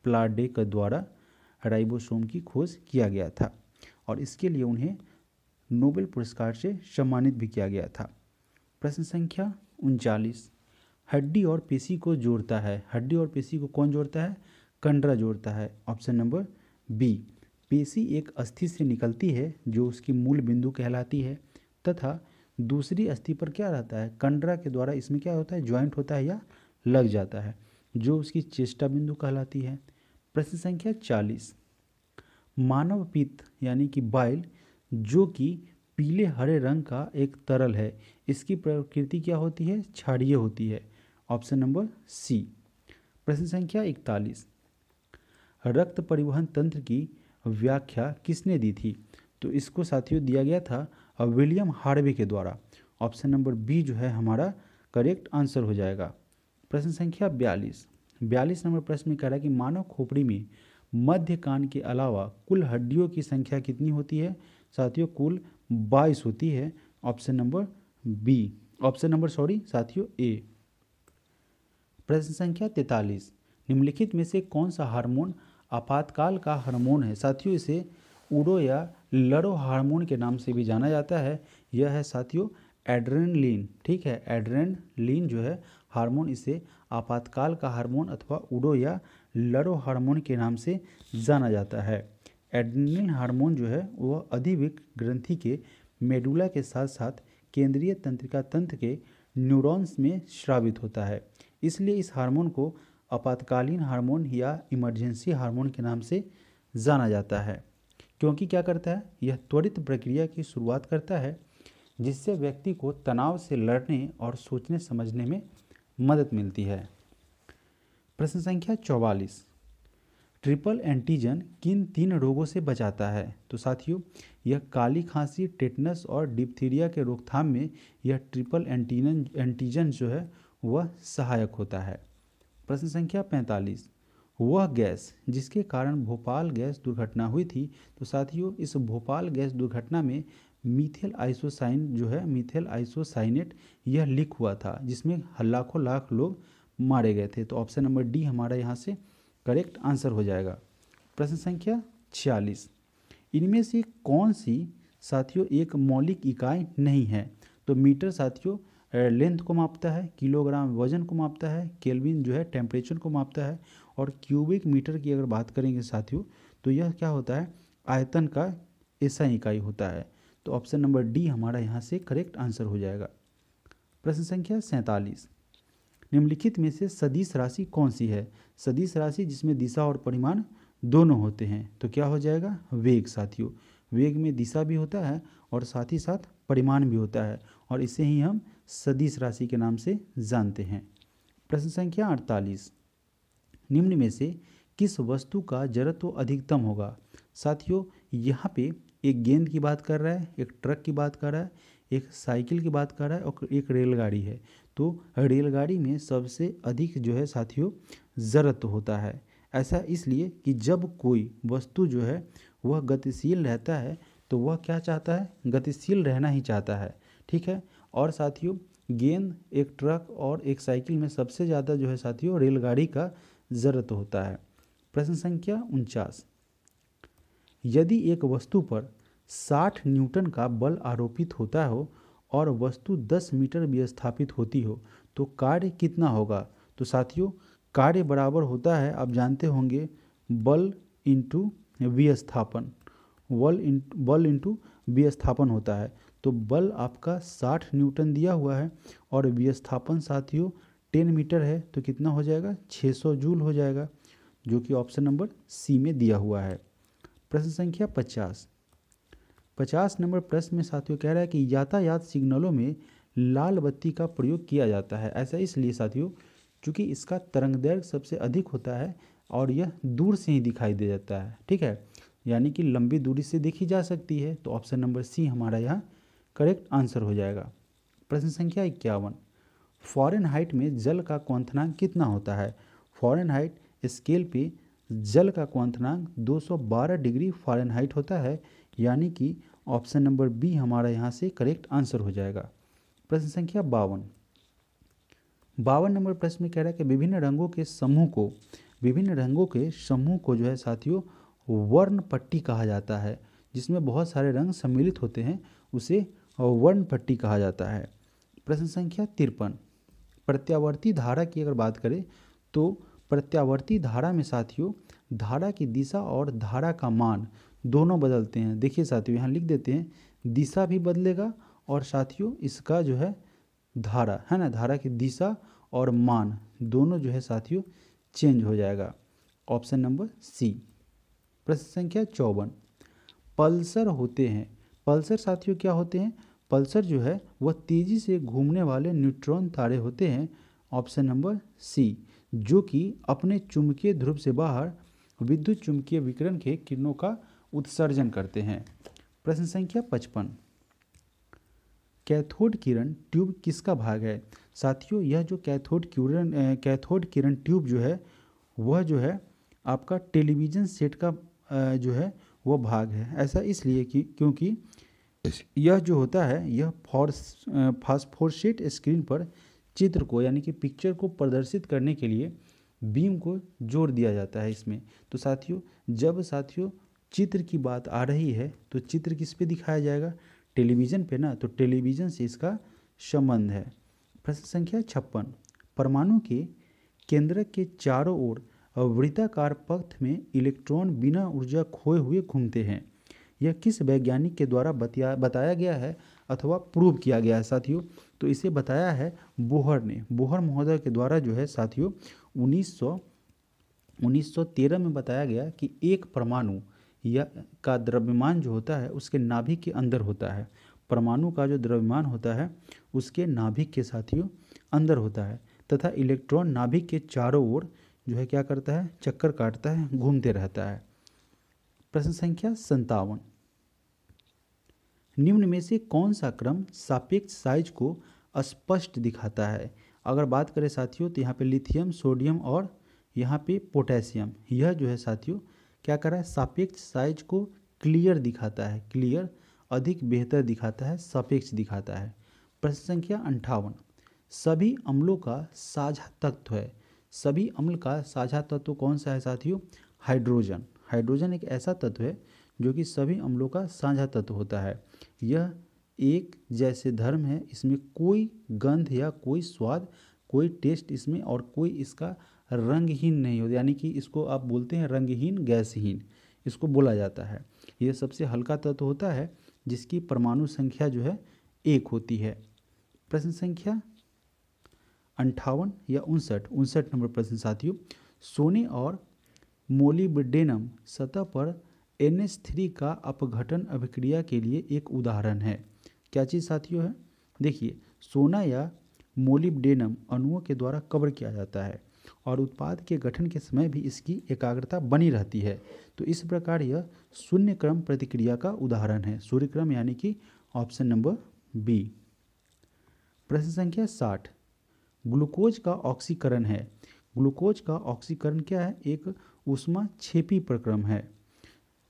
प्लाडे के द्वारा राइबोसोम की खोज किया गया था और इसके लिए उन्हें नोबेल पुरस्कार से सम्मानित भी किया गया था प्रश्न संख्या उनचालीस हड्डी और पेशी को जोड़ता है हड्डी और पेशी को कौन जोड़ता है कंडरा जोड़ता है ऑप्शन नंबर बी पेशी एक अस्थि से निकलती है जो उसकी मूल बिंदु कहलाती है तथा दूसरी अस्थि पर क्या रहता है कंडरा के द्वारा इसमें क्या होता है ज्वाइंट होता है या लग जाता है जो उसकी चेष्टा बिंदु कहलाती है प्रश्न संख्या चालीस मानव पित्त यानी कि बाइल जो कि पीले हरे रंग का एक तरल है इसकी प्रकृति क्या होती है क्षारीय होती है ऑप्शन नंबर सी प्रश्न संख्या इकतालीस रक्त परिवहन तंत्र की व्याख्या किसने दी थी तो इसको साथियों दिया गया था विलियम हार्वे के द्वारा ऑप्शन नंबर बी जो है हमारा करेक्ट आंसर हो जाएगा प्रश्न संख्या बयालीस बयालीस नंबर प्रश्न में कह रहा है कि मानव खोपड़ी में मध्य कान के अलावा कुल हड्डियों की संख्या कितनी होती है साथियों कुल बाईस होती है option number B option number sorry साथियों ए प्रश्न संख्या तैतालीस निम्नलिखित में से कौन सा हार्मोन आपातकाल का हार्मोन है साथियों इसे उड़ो या लड़ो हार्मोन के नाम से भी जाना जाता है यह है साथियों एड्रेनलिन ठीक है एड्रेनलिन जो है हार्मोन इसे आपातकाल का हार्मोन अथवा उड़ो या लड़ो हार्मोन के नाम से जाना जाता है एड्रेनलिन हार्मोन जो है वह अधिविक ग्रंथि के मेडुला के साथ साथ केंद्रीय तंत्रिका तंत्र के न्यूरॉन्स में श्रावित होता है इसलिए इस हार्मोन को आपातकालीन हार्मोन या इमरजेंसी हार्मोन के नाम से जाना जाता है क्योंकि क्या करता है यह त्वरित प्रक्रिया की शुरुआत करता है जिससे व्यक्ति को तनाव से लड़ने और सोचने समझने में मदद मिलती है प्रश्न संख्या चौवालीस ट्रिपल एंटीजन किन तीन रोगों से बचाता है तो साथियों यह काली खांसी टेटनस और डिप्थीरिया के रोकथाम में यह ट्रिपल एंटीजन एंटीजन जो है वह सहायक होता है प्रश्न संख्या पैंतालीस वह गैस जिसके कारण भोपाल गैस दुर्घटना हुई थी तो साथियों इस भोपाल गैस दुर्घटना में मीथेल आइसोसाइन जो है मीथेल आइसोसाइनेट यह लीक हुआ था जिसमें लाखों लाख लोग मारे गए थे तो ऑप्शन नंबर डी हमारा यहाँ से करेक्ट आंसर हो जाएगा प्रश्न संख्या छियालीस इनमें से कौन सी साथियों एक मौलिक इकाई नहीं है तो मीटर साथियों लेंथ को मापता है किलोग्राम वजन को मापता है केल्विन जो है टेम्परेचर को मापता है और क्यूबिक मीटर की अगर बात करेंगे साथियों तो यह क्या होता है आयतन का ऐसा इकाई होता है तो ऑप्शन नंबर डी हमारा यहाँ से करेक्ट आंसर हो जाएगा प्रश्न संख्या सैंतालीस निम्नलिखित में से सदिश राशि कौन सी है सदिश राशि जिसमें दिशा और परिमाण दोनों होते हैं तो क्या हो जाएगा वेग साथियों वेग में दिशा भी होता है और साथ ही साथ परिमाण भी होता है और इसे ही हम सदीश राशि के नाम से जानते हैं प्रश्न संख्या अड़तालीस निम्न में से किस वस्तु का जड़त्व अधिकतम होगा साथियों यहाँ पे एक गेंद की बात कर रहा है एक ट्रक की बात कर रहा है एक साइकिल की बात कर रहा है और एक रेलगाड़ी है तो रेलगाड़ी में सबसे अधिक जो है साथियों जड़त्व होता है ऐसा इसलिए कि जब कोई वस्तु जो है वह गतिशील रहता है तो वह क्या चाहता है गतिशील रहना ही चाहता है ठीक है और साथियों गेंद एक ट्रक और एक साइकिल में सबसे ज़्यादा जो है साथियों रेलगाड़ी का ज़रूरत होता है प्रश्न संख्या उनचास यदि एक वस्तु पर 60 न्यूटन का बल आरोपित होता हो और वस्तु 10 मीटर विस्थापित होती हो तो कार्य कितना होगा तो साथियों कार्य बराबर होता है आप जानते होंगे बल इंटू विस्थापन बल इंटू बल इंटू विस्थापन होता है तो बल आपका 60 न्यूटन दिया हुआ है और विस्थापन साथियों 10 मीटर है तो कितना हो जाएगा 600 जूल हो जाएगा जो कि ऑप्शन नंबर सी में दिया हुआ है प्रश्न संख्या 50 50 नंबर प्रश्न में साथियों कह रहा है कि यातायात सिग्नलों में लाल बत्ती का प्रयोग किया जाता है ऐसा इसलिए साथियों चूँकि इसका तरंग दैर्ग सबसे अधिक होता है और यह दूर से ही दिखाई दे जाता है ठीक है यानी कि लंबी दूरी से देखी जा सकती है तो ऑप्शन नंबर सी हमारा यहाँ करेक्ट आंसर हो जाएगा प्रश्न संख्या इक्यावन फॉरेन हाइट में जल का क्वांथनांक कितना होता है फॉरेन हाइट स्केल पे जल का क्वांथनांक 212 डिग्री फॉरेन हाइट होता है यानी कि ऑप्शन नंबर बी हमारा यहाँ से करेक्ट आंसर हो जाएगा प्रश्न संख्या बावन बावन नंबर प्रश्न में कह रहा है कि विभिन्न रंगों के समूह को विभिन्न रंगों के समूह को जो है साथियों वर्ण पट्टी कहा जाता है जिसमें बहुत सारे रंग सम्मिलित होते हैं उसे और वर्ण पट्टी कहा जाता है प्रश्न संख्या तिरपन प्रत्यावर्ती धारा की अगर बात करें तो प्रत्यावर्ती धारा में साथियों धारा की दिशा और धारा का मान दोनों बदलते हैं देखिए साथियों यहाँ लिख देते हैं दिशा भी बदलेगा और साथियों इसका जो है धारा है ना धारा की दिशा और मान दोनों जो है साथियों चेंज हो जाएगा ऑप्शन नंबर सी प्रश्न संख्या चौवन पल्सर होते हैं पल्सर साथियों क्या होते हैं पल्सर जो है वह तेज़ी से घूमने वाले न्यूट्रॉन तारे होते हैं ऑप्शन नंबर सी जो कि अपने चुंबकीय ध्रुव से बाहर विद्युत चुंबकीय विकिरण के किरणों का उत्सर्जन करते हैं प्रश्न संख्या पचपन कैथोड किरण ट्यूब किसका भाग है साथियों यह जो कैथोड किरण कैथोड किरण ट्यूब जो है वह जो है आपका टेलीविज़न सेट का जो है वह भाग है ऐसा इसलिए कि क्योंकि यह जो होता है यह फोर फास्फोरसेट स्क्रीन पर चित्र को यानी कि पिक्चर को प्रदर्शित करने के लिए बीम को जोड़ दिया जाता है इसमें तो साथियों जब साथियों चित्र की बात आ रही है तो चित्र किस पे दिखाया जाएगा टेलीविज़न पे ना तो टेलीविज़न से इसका संबंध है प्रश्न संख्या छप्पन परमाणु के केंद्रक के चारों ओर वृत्ताकार पथ में इलेक्ट्रॉन बिना ऊर्जा खोए हुए घूमते हैं यह किस वैज्ञानिक के द्वारा बतिया बताया गया है अथवा प्रूव किया गया है साथियों तो इसे बताया है बोहर ने बोहर महोदय के द्वारा जो है साथियों उन्नीस 1913 में बताया गया कि एक परमाणु या का द्रव्यमान जो होता है उसके नाभिक के अंदर होता है परमाणु का जो द्रव्यमान होता है उसके नाभिक के साथियों अंदर होता है तथा इलेक्ट्रॉन नाभिक के चारों ओर जो है क्या करता है चक्कर काटता है घूमते रहता है प्रश्न संख्या संतावन निम्न में से कौन सा क्रम सापेक्ष साइज को स्पष्ट दिखाता है अगर बात करें साथियों तो यहाँ पे लिथियम सोडियम और यहाँ पे पोटेशियम यह जो है साथियों क्या कर रहा है सापेक्ष साइज को क्लियर दिखाता है क्लियर अधिक बेहतर दिखाता है सापेक्ष दिखाता है प्रश्न संख्या अंठावन सभी अम्लों का साझा तत्व है सभी अम्ल का साझा तत्व कौन सा है साथियों हाइड्रोजन हाइड्रोजन एक ऐसा तत्व है जो कि सभी अम्लों का साझा तत्व होता है यह एक जैसे धर्म है इसमें कोई गंध या कोई स्वाद कोई टेस्ट इसमें और कोई इसका रंगहीन नहीं होता यानी कि इसको आप बोलते हैं रंगहीन गैसहीन इसको बोला जाता है यह सबसे हल्का तत्व होता है जिसकी परमाणु संख्या जो है एक होती है प्रश्न संख्या अंठावन या उनसठ उनसठ नंबर प्रश्न साथियों सोने और मोलिब्डेनम सतह पर एन थ्री का अपघटन अभिक्रिया के लिए एक उदाहरण है क्या चीज़ साथियों है देखिए सोना या मोलिबडेनम अणुओं के द्वारा कवर किया जाता है और उत्पाद के गठन के समय भी इसकी एकाग्रता बनी रहती है तो इस प्रकार यह शून्य क्रम प्रतिक्रिया का उदाहरण है सूर्य क्रम यानी कि ऑप्शन नंबर बी प्रश्न संख्या साठ ग्लूकोज का ऑक्सीकरण है ग्लूकोज का ऑक्सीकरण क्या है एक ऊष्मा छेपी प्रक्रम है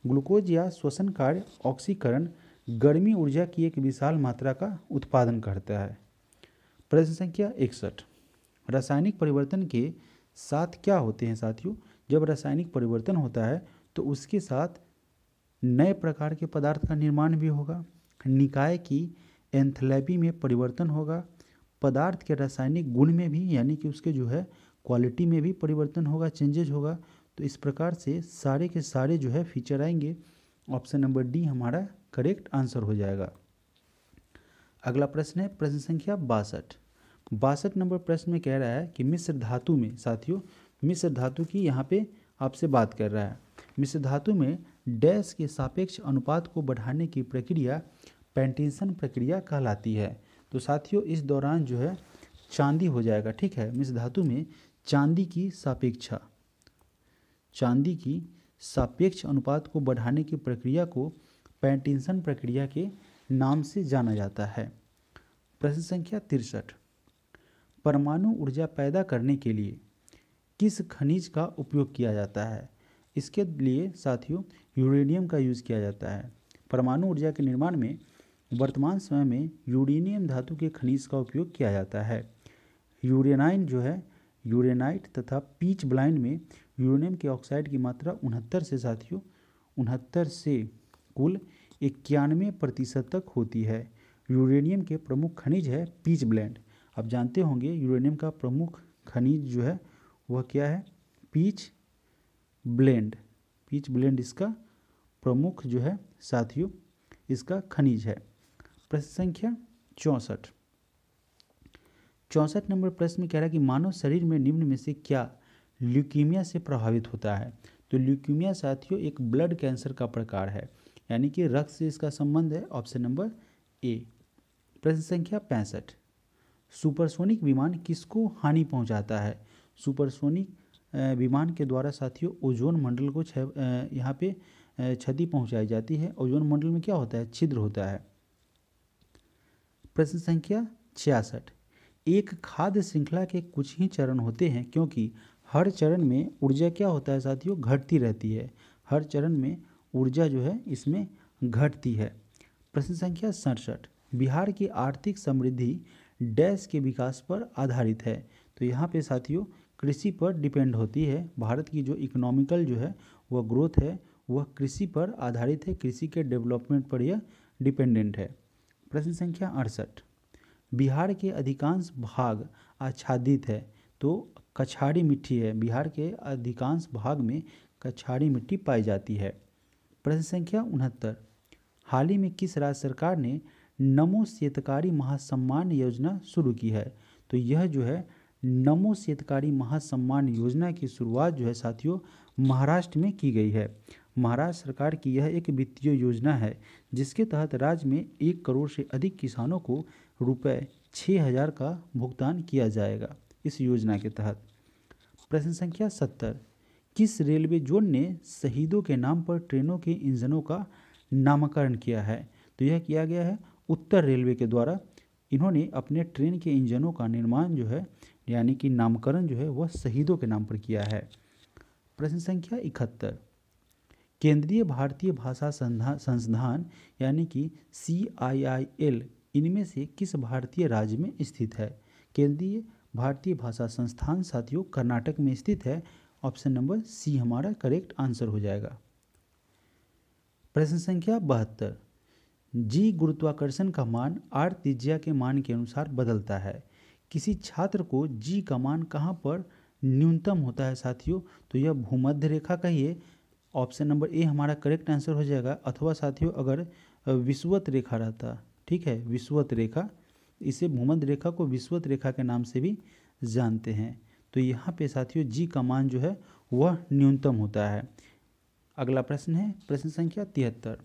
ग्लूकोज या श्वसन कार्य ऑक्सीकरण गर्मी ऊर्जा की एक विशाल मात्रा का उत्पादन करता है प्रश्न संख्या इकसठ रासायनिक परिवर्तन के साथ क्या होते हैं साथियों जब रासायनिक परिवर्तन होता है तो उसके साथ नए प्रकार के पदार्थ का निर्माण भी होगा निकाय की एंथलैपी में परिवर्तन होगा पदार्थ के रासायनिक गुण में भी यानी कि उसके जो है क्वालिटी में भी परिवर्तन होगा चेंजेज होगा तो इस प्रकार से सारे के सारे जो है फीचर आएंगे ऑप्शन नंबर डी हमारा करेक्ट आंसर हो जाएगा अगला प्रश्न है प्रश्न संख्या बासठ बासठ नंबर प्रश्न में कह रहा है कि मिश्र धातु में साथियों मिश्र धातु की यहाँ पे आपसे बात कर रहा है मिश्र धातु में डैश के सापेक्ष अनुपात को बढ़ाने की प्रक्रिया पेंटेशन प्रक्रिया कहलाती है तो साथियों इस दौरान जो है चांदी हो जाएगा ठीक है मिश्र धातु में चांदी की सापेक्षा चांदी की सापेक्ष अनुपात को बढ़ाने की प्रक्रिया को पैटिंसन प्रक्रिया के नाम से जाना जाता है प्रश्न संख्या तिरसठ परमाणु ऊर्जा पैदा करने के लिए किस खनिज का उपयोग किया जाता है इसके लिए साथियों यूरेनियम का यूज़ किया जाता है परमाणु ऊर्जा के निर्माण में वर्तमान समय में यूरेनियम धातु के खनिज का उपयोग किया जाता है यूरेनाइन जो है यूरेनाइट तथा पीच ब्लाइंड में यूरेनियम के ऑक्साइड की मात्रा उनहत्तर से साथियों उनहत्तर से कुल इक्यानवे प्रतिशत तक होती है यूरेनियम के प्रमुख खनिज है पीच ब्लैंड आप जानते होंगे यूरेनियम का प्रमुख खनिज जो है वह क्या है पीच ब्लेंड पीच ब्लेंड इसका प्रमुख जो है साथियों इसका खनिज है प्रश्न संख्या चौंसठ चौंसठ नंबर प्रश्न में कह रहा है कि मानव शरीर में निम्न में से क्या ल्यूकीमिया से प्रभावित होता है तो ल्यूकीमिया साथियों एक ब्लड कैंसर का प्रकार है यानी कि रक्त से इसका संबंध है ऑप्शन नंबर ए प्रश्न संख्या पैंसठ सुपरसोनिक विमान किसको हानि पहुंचाता है सुपरसोनिक विमान के द्वारा साथियों ओजोन मंडल को यहाँ पे क्षति पहुंचाई जाती है ओजोन मंडल में क्या होता है छिद्र होता है प्रश्न संख्या छियासठ एक खाद्य श्रृंखला के कुछ ही चरण होते हैं क्योंकि हर चरण में ऊर्जा क्या होता है साथियों घटती रहती है हर चरण में ऊर्जा जो है इसमें घटती है प्रश्न संख्या सड़सठ बिहार की आर्थिक समृद्धि डैश के विकास पर आधारित है तो यहाँ पे साथियों कृषि पर डिपेंड होती है भारत की जो इकोनॉमिकल जो है वह ग्रोथ है वह कृषि पर आधारित है कृषि के डेवलपमेंट पर यह डिपेंडेंट है प्रश्न संख्या अड़सठ बिहार के अधिकांश भाग आच्छादित है तो कछाड़ी मिट्टी है बिहार के अधिकांश भाग में कछाड़ी मिट्टी पाई जाती है प्रश्न संख्या उनहत्तर हाल ही में किस राज्य सरकार ने नमो शेतकारी महासम्मान योजना शुरू की है तो यह जो है नमो शेतकारी महासम्मान योजना की शुरुआत जो है साथियों महाराष्ट्र में की गई है महाराष्ट्र सरकार की यह एक वित्तीय योजना है जिसके तहत राज्य में एक करोड़ से अधिक किसानों को रुपये छः हज़ार का भुगतान किया जाएगा इस योजना के तहत प्रश्न संख्या सत्तर किस रेलवे जोन ने शहीदों के नाम पर ट्रेनों के इंजनों का नामकरण किया है तो यह किया गया है उत्तर रेलवे के द्वारा इन्होंने अपने ट्रेन के इंजनों का निर्माण जो है यानी कि नामकरण जो है वह शहीदों के नाम पर किया है प्रश्न संख्या इकहत्तर केंद्रीय भारतीय भाषा संधान संस्थान यानी कि सी आई आई एल इनमें से किस भारतीय राज्य में स्थित है केंद्रीय भारतीय भाषा संस्थान साथियों कर्नाटक में स्थित है ऑप्शन नंबर सी हमारा करेक्ट आंसर हो जाएगा प्रश्न संख्या बहत्तर जी गुरुत्वाकर्षण का मान आर तिजिया के मान के अनुसार बदलता है किसी छात्र को जी का मान कहाँ पर न्यूनतम होता है साथियों तो यह भूमध्य रेखा कहिए ऑप्शन नंबर ए हमारा करेक्ट आंसर हो जाएगा अथवा साथियों अगर विश्वत रेखा रहता ठीक है विश्वत रेखा इसे भूमध रेखा को विश्वत रेखा के नाम से भी जानते हैं तो यहाँ पे साथियों जी का मान जो है वह न्यूनतम होता है अगला प्रश्न है प्रश्न संख्या तिहत्तर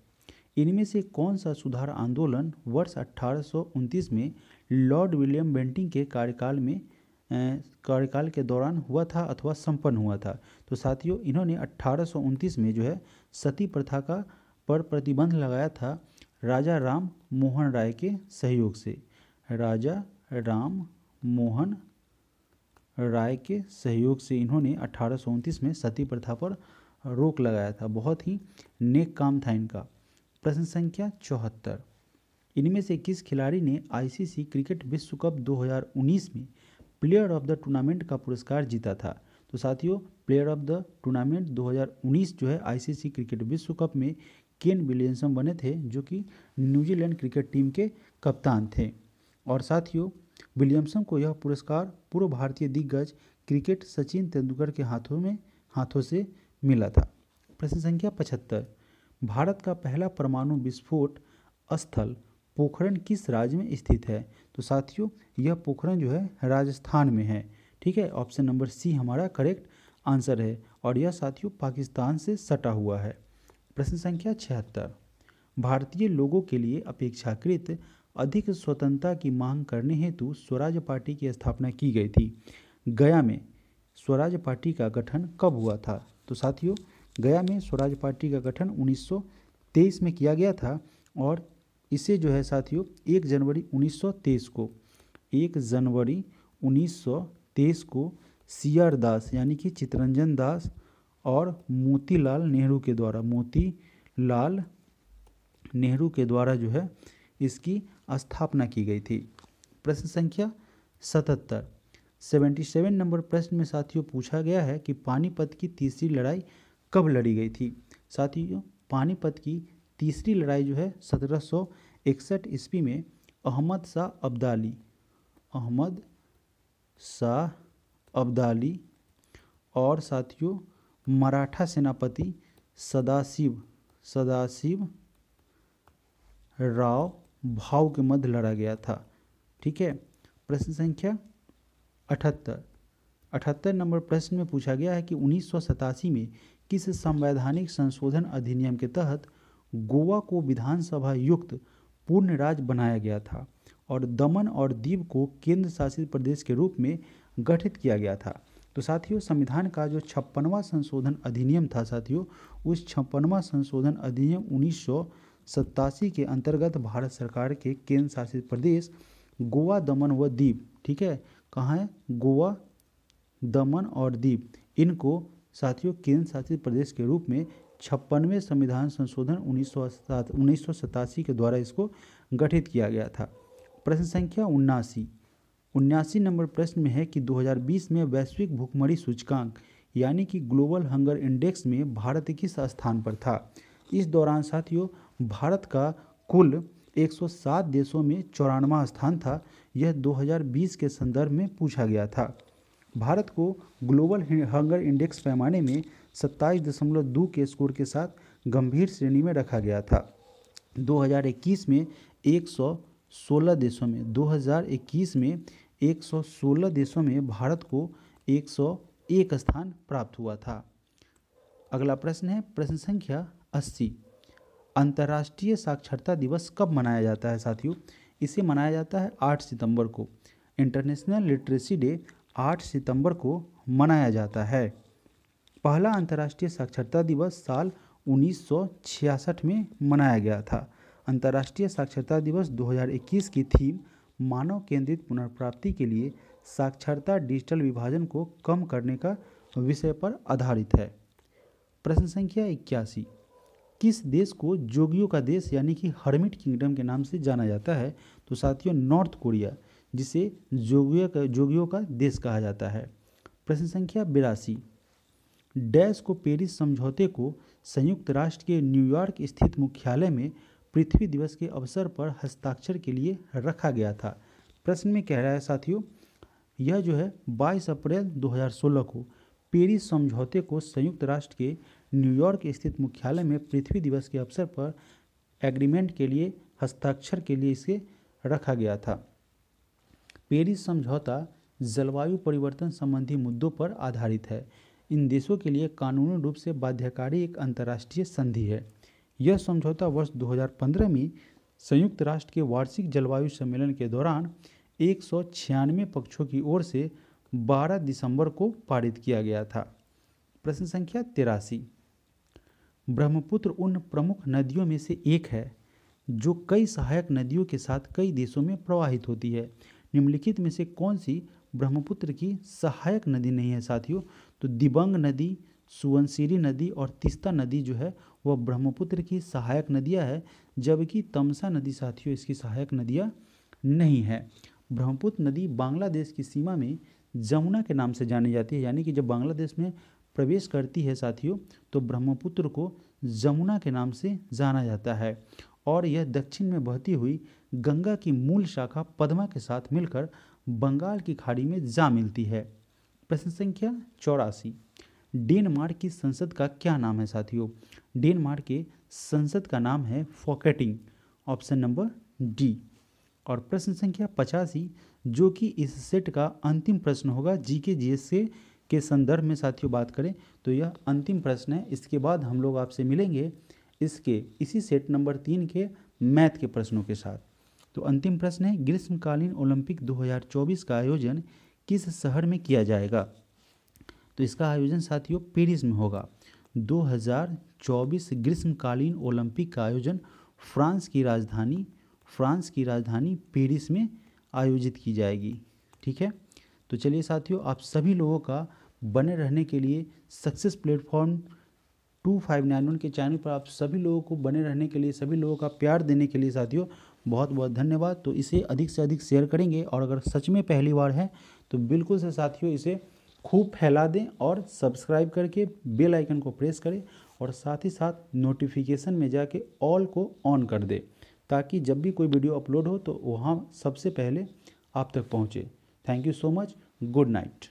इनमें से कौन सा सुधार आंदोलन वर्ष अट्ठारह में लॉर्ड विलियम बेंटिंग के कार्यकाल में कार्यकाल के दौरान हुआ था अथवा संपन्न हुआ था तो साथियों इन्होंने अट्ठारह में जो है सती प्रथा का पर प्रतिबंध लगाया था राजा राम मोहन राय के सहयोग से राजा राम मोहन राय के सहयोग से इन्होंने अठारह में सती प्रथा पर रोक लगाया था बहुत ही नेक काम था इनका प्रश्न संख्या चौहत्तर इनमें से किस खिलाड़ी ने आईसीसी क्रिकेट विश्व कप 2019 में प्लेयर ऑफ द टूर्नामेंट का पुरस्कार जीता था तो साथियों प्लेयर ऑफ द टूर्नामेंट 2019 जो है आईसीसी क्रिकेट विश्व कप में केन विलियमसन बने थे जो कि न्यूजीलैंड क्रिकेट टीम के कप्तान थे और साथियों विलियमसन को यह पुरस्कार पूर्व भारतीय दिग्गज क्रिकेट सचिन तेंदुलकर के हाथों में हाथों से मिला था प्रश्न संख्या पचहत्तर भारत का पहला परमाणु विस्फोट स्थल पोखरण किस राज्य में स्थित है तो साथियों यह पोखरण जो है राजस्थान में है ठीक है ऑप्शन नंबर सी हमारा करेक्ट आंसर है और यह साथियों पाकिस्तान से सटा हुआ है प्रश्न संख्या छिहत्तर भारतीय लोगों के लिए अपेक्षाकृत अधिक स्वतंत्रता की मांग करने हेतु स्वराज पार्टी की स्थापना की गई थी गया में स्वराज पार्टी का गठन कब हुआ था तो साथियों गया में स्वराज पार्टी का गठन 1923 में किया गया था और इसे जो है साथियों एक जनवरी 1923 को एक जनवरी 1923 को सी आर दास यानी कि चितरंजन दास और मोतीलाल नेहरू के द्वारा मोतीलाल नेहरू के द्वारा जो है इसकी स्थापना की गई थी प्रश्न संख्या सतहत्तर सेवेंटी सेवन नंबर प्रश्न में साथियों पूछा गया है कि पानीपत की तीसरी लड़ाई कब लड़ी गई थी साथियों पानीपत की तीसरी लड़ाई जो है सत्रह सौ इकसठ ईस्वी में अहमद शाह अब्दाली अहमद शाह अब्दाली और साथियों मराठा सेनापति सदाशिव सदाशिव राव भाव के मध्य लड़ा गया था ठीक है प्रश्न संख्या अठहत्तर अठहत्तर नंबर प्रश्न में पूछा गया है कि उन्नीस में किस संवैधानिक संशोधन अधिनियम के तहत गोवा को विधानसभा युक्त पूर्ण राज्य बनाया गया था और दमन और दीव को केंद्र शासित प्रदेश के रूप में गठित किया गया था तो साथियों संविधान का जो छप्पनवा संशोधन अधिनियम था साथियों उस छप्पनवा संशोधन अधिनियम उन्नीस के अंतर्गत भारत सरकार के केंद्र शासित प्रदेश गोवा दमन व दीप ठीक है कहाँ है गोवा दमन और दीप इनको साथियों केंद्र शासित प्रदेश के रूप में छप्पनवें संविधान संशोधन उन्नीस सौ के द्वारा इसको गठित किया गया था प्रश्न संख्या उन्नासी उन्यासी नंबर प्रश्न में है कि 2020 में वैश्विक भूखमरी सूचकांक यानी कि ग्लोबल हंगर इंडेक्स में भारत किस स्थान पर था इस दौरान साथियों भारत का कुल 107 देशों में चौरानवा स्थान था यह 2020 के संदर्भ में पूछा गया था भारत को ग्लोबल हंगर इंडेक्स पैमाने में सत्ताईस के स्कोर के साथ गंभीर श्रेणी में रखा गया था 2021 में 116 देशों में 2021 में 116 देशों में भारत को 101 स्थान प्राप्त हुआ था अगला प्रश्न है प्रश्न संख्या 80 अंतर्राष्ट्रीय साक्षरता दिवस कब मनाया जाता है साथियों इसे मनाया जाता है 8 सितंबर को इंटरनेशनल लिटरेसी डे 8 सितंबर को मनाया जाता है पहला अंतर्राष्ट्रीय साक्षरता दिवस साल 1966 में मनाया गया था अंतर्राष्ट्रीय साक्षरता दिवस 2021 की थीम मानव केंद्रित पुनर्प्राप्ति के लिए साक्षरता डिजिटल विभाजन को कम करने का विषय पर आधारित है प्रश्न संख्या इक्यासी किस देश को जोगियों का देश यानी कि हर्मिट किंगडम के नाम से जाना जाता है तो साथियों नॉर्थ कोरिया जिसे जोगियों का जोगियों का देश कहा जाता है प्रश्न संख्या बिरासी डैश को पेरिस समझौते को संयुक्त राष्ट्र के न्यूयॉर्क स्थित मुख्यालय में पृथ्वी दिवस के अवसर पर हस्ताक्षर के लिए रखा गया था प्रश्न में कह रहा है साथियों यह जो है 22 अप्रैल 2016 को पेरिस समझौते को संयुक्त राष्ट्र के न्यूयॉर्क स्थित मुख्यालय में पृथ्वी दिवस के अवसर पर एग्रीमेंट के लिए हस्ताक्षर के लिए इसे रखा गया था पेरिस समझौता जलवायु परिवर्तन संबंधी मुद्दों पर आधारित है इन देशों के लिए कानूनी रूप से बाध्यकारी एक अंतर्राष्ट्रीय संधि है यह समझौता वर्ष 2015 में संयुक्त राष्ट्र के वार्षिक जलवायु सम्मेलन के दौरान एक पक्षों की ओर से 12 दिसंबर को पारित किया गया था प्रश्न संख्या तिरासी ब्रह्मपुत्र उन प्रमुख नदियों में से एक है जो कई सहायक नदियों के साथ कई देशों में प्रवाहित होती है निम्नलिखित में से कौन सी ब्रह्मपुत्र की सहायक नदी नहीं है साथियों तो दिबंग नदी सुवनसिरी नदी और तिस्ता नदी जो है वह ब्रह्मपुत्र की सहायक नदियाँ है जबकि तमसा नदी साथियों इसकी सहायक नदियाँ नहीं है ब्रह्मपुत्र नदी बांग्लादेश की सीमा में जमुना के नाम से जानी जाती है यानी कि जब बांग्लादेश में प्रवेश करती है साथियों तो ब्रह्मपुत्र को जमुना के नाम से जाना जाता है और यह दक्षिण में बहती हुई गंगा की मूल शाखा पद्मा के साथ मिलकर बंगाल की खाड़ी में जा मिलती है प्रश्न संख्या चौरासी डेनमार्क की संसद का क्या नाम है साथियों डेनमार्क के संसद का नाम है फॉकेटिंग ऑप्शन नंबर डी और प्रश्न संख्या पचासी जो कि इस सेट का अंतिम प्रश्न होगा जीके जीएस से के संदर्भ में साथियों बात करें तो यह अंतिम प्रश्न है इसके बाद हम लोग आपसे मिलेंगे इसके इसी सेट नंबर तीन के मैथ के प्रश्नों के साथ तो अंतिम प्रश्न है ग्रीष्मकालीन ओलंपिक 2024 का आयोजन किस शहर में किया जाएगा तो इसका आयोजन साथियों पेरिस में होगा 2024 ग्रीष्मकालीन ओलंपिक का आयोजन फ्रांस की राजधानी फ्रांस की राजधानी पेरिस में आयोजित की जाएगी ठीक है तो चलिए साथियों आप सभी लोगों का बने रहने के लिए success platform two five nine one के चैनल पर आप सभी लोगों को बने रहने के लिए सभी लोगों का प्यार देने के लिए साथियों बहुत बहुत धन्यवाद तो इसे अधिक से अधिक शेयर करेंगे और अगर सच में पहली बार है तो बिल्कुल से साथियों इसे खूब फैला दें और सब्सक्राइब करके बेल आइकन को प्रेस करें और साथ ही साथ नोटिफिकेशन में जाके ऑल को ऑन कर दें ताकि जब भी कोई वीडियो अपलोड हो तो वहाँ सबसे पहले आप तक पहुँचे thank you so much good night